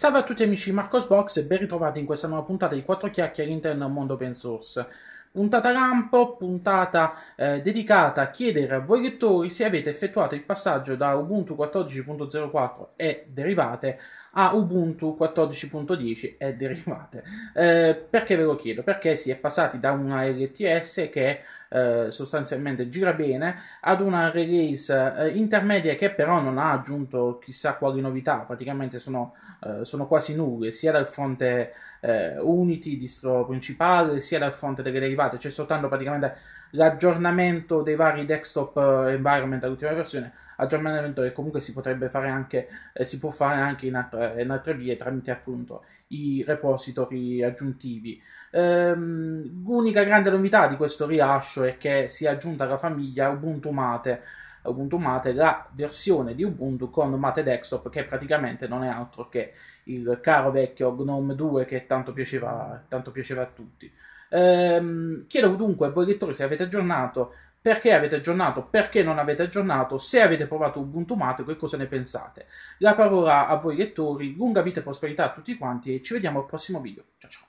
Salve a tutti amici di Box e ben ritrovati in questa nuova puntata di 4 chiacchiere all'interno del mondo open source. Puntata lampo, puntata eh, dedicata a chiedere a voi lettori se avete effettuato il passaggio da Ubuntu 14.04 e derivate a Ubuntu 14.10 e derivate. Eh, perché ve lo chiedo? Perché si è passati da una LTS che è eh, sostanzialmente gira bene, ad una release eh, intermedia che però non ha aggiunto chissà quali novità, praticamente sono, eh, sono quasi nulle, sia dal fronte eh, Unity, distro principale, sia dal fronte delle derivate, c'è cioè soltanto praticamente l'aggiornamento dei vari desktop eh, environment all'ultima versione, aggiornamento che comunque si potrebbe fare anche, eh, si può fare anche in altre, in altre, vie tramite appunto i repository aggiuntivi. Ehm, l'unica grande novità di questo rilascio approccio è che si è aggiunta alla famiglia Ubuntu Mate, Ubuntu Mate la versione di Ubuntu con Mate Desktop che praticamente non è altro che il caro vecchio GNOME 2 che tanto piaceva, tanto piaceva a tutti. Ehm, chiedo dunque a voi lettori se avete aggiornato perché avete aggiornato, perché non avete aggiornato, se avete provato Ubuntu Mate, che cosa ne pensate. La parola a voi lettori, lunga vita e prosperità a tutti quanti e ci vediamo al prossimo video. Ciao ciao!